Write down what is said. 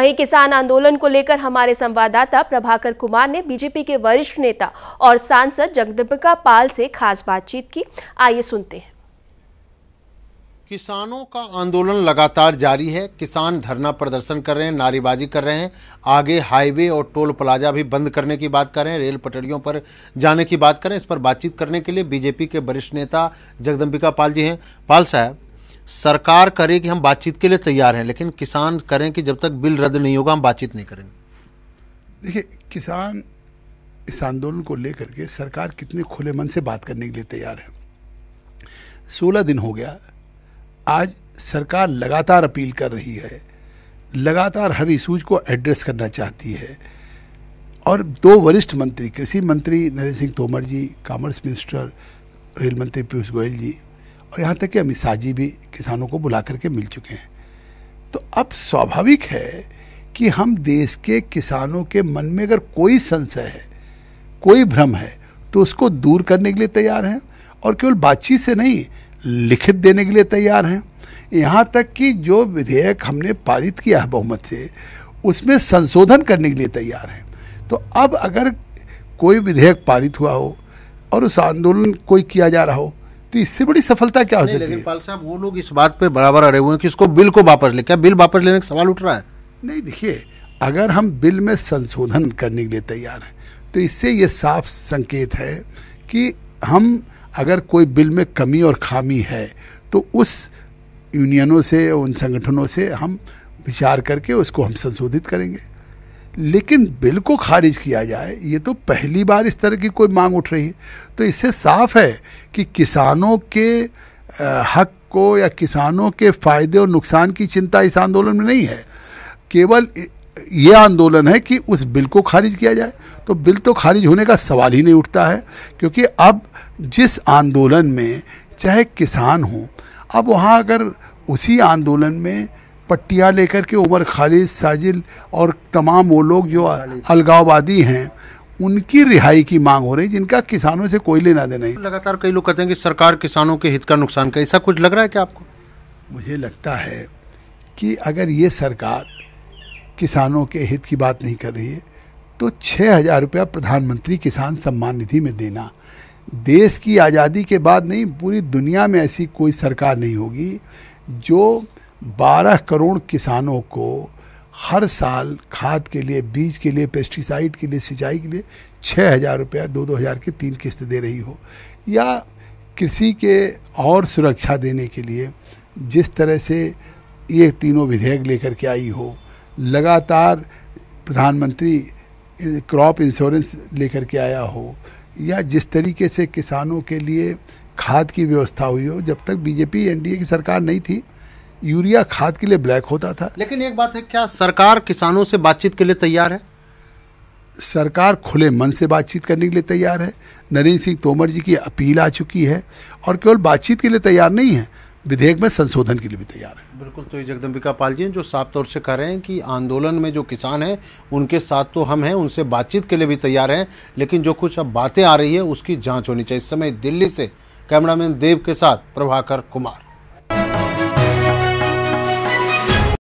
वहीं किसान आंदोलन को लेकर हमारे संवाददाता प्रभाकर कुमार ने बीजेपी के वरिष्ठ नेता और सांसद जगदम्बिका पाल से खास बातचीत की आइए सुनते हैं किसानों का आंदोलन लगातार जारी है किसान धरना प्रदर्शन कर रहे हैं नारेबाजी कर रहे हैं आगे हाईवे और टोल प्लाजा भी बंद करने की बात कर रहे हैं रेल पटरियों पर जाने की बात करें इस पर बातचीत करने के लिए बीजेपी के वरिष्ठ नेता जगदम्बिका पाल जी हैं पाल साहब सरकार करे कि हम बातचीत के लिए तैयार हैं लेकिन किसान करें कि जब तक बिल रद्द नहीं होगा हम बातचीत नहीं करेंगे देखिए किसान इस आंदोलन को लेकर के सरकार कितने खुले मन से बात करने के लिए तैयार है सोलह दिन हो गया आज सरकार लगातार अपील कर रही है लगातार हर इशूज को एड्रेस करना चाहती है और दो वरिष्ठ मंत्री कृषि मंत्री Narendra Singh Tomar ji commerce minister rail मंत्री पीयूष गोयल जी और यहाँ तक कि अमित शाह जी भी किसानों को बुला करके मिल चुके हैं तो अब स्वाभाविक है कि हम देश के किसानों के मन में अगर कोई संशय है कोई भ्रम है तो उसको दूर करने के लिए तैयार हैं और केवल बातचीत से नहीं लिखित देने के लिए तैयार हैं यहाँ तक कि जो विधेयक हमने पारित किया है बहुमत से उसमें संशोधन करने के लिए तैयार हैं तो अब अगर कोई विधेयक पारित हुआ हो और उस आंदोलन कोई किया जा रहा हो तो इससे बड़ी सफलता क्या हो सकती लेकिन पाल साहब वो लोग इस बात पे बराबर अड़े हुए हैं कि इसको बिल को वापस ले क्या बिल वापस लेने का सवाल उठ रहा है नहीं देखिए अगर हम बिल में संशोधन करने के लिए तैयार हैं तो इससे ये साफ संकेत है कि हम अगर कोई बिल में कमी और खामी है तो उस यूनियनों से उन संगठनों से हम विचार करके उसको हम संशोधित करेंगे लेकिन बिल को खारिज किया जाए ये तो पहली बार इस तरह की कोई मांग उठ रही है तो इससे साफ है कि किसानों के हक को या किसानों के फायदे और नुकसान की चिंता इस आंदोलन में नहीं है केवल ये आंदोलन है कि उस बिल को खारिज किया जाए तो बिल तो खारिज होने का सवाल ही नहीं उठता है क्योंकि अब जिस आंदोलन में चाहे किसान हो अब वहाँ अगर उसी आंदोलन में पट्टियाँ लेकर के उमर खालिद साजिल और तमाम वो लोग जो अलगाववादी हैं उनकी रिहाई की मांग हो रही जिनका किसानों से कोई लेना देना ही लगातार कई लोग कहते हैं कि सरकार किसानों के हित का नुकसान कर ऐसा कुछ लग रहा है क्या आपको मुझे लगता है कि अगर ये सरकार किसानों के हित की बात नहीं कर रही है तो छः हज़ार रुपया प्रधानमंत्री किसान सम्मान निधि में देना देश की आज़ादी के बाद नहीं पूरी दुनिया में ऐसी कोई सरकार नहीं होगी जो 12 करोड़ किसानों को हर साल खाद के लिए बीज के लिए पेस्टिसाइड के लिए सिंचाई के लिए छः हज़ार रुपया दो दो हज़ार की तीन किस्त दे रही हो या कृषि के और सुरक्षा देने के लिए जिस तरह से ये तीनों विधेयक लेकर के आई हो लगातार प्रधानमंत्री क्रॉप इंश्योरेंस लेकर के आया हो या जिस तरीके से किसानों के लिए खाद की व्यवस्था हुई हो जब तक बीजेपी एनडीए की सरकार नहीं थी यूरिया खाद के लिए ब्लैक होता था लेकिन एक बात है क्या सरकार किसानों से बातचीत के लिए तैयार है सरकार खुले मन से बातचीत करने के लिए तैयार है नरेंद्र सिंह तोमर जी की अपील आ चुकी है और केवल बातचीत के लिए तैयार नहीं है विधेयक में संशोधन के लिए भी तैयार है बिल्कुल तो ये जगदम्बिका पाल जी जो साफ तौर से कह रहे हैं कि आंदोलन में जो किसान हैं उनके साथ तो हम हैं उनसे बातचीत के लिए भी तैयार हैं लेकिन जो कुछ अब बातें आ रही है उसकी जाँच होनी चाहिए इस समय दिल्ली से कैमरामैन देव के साथ प्रभाकर कुमार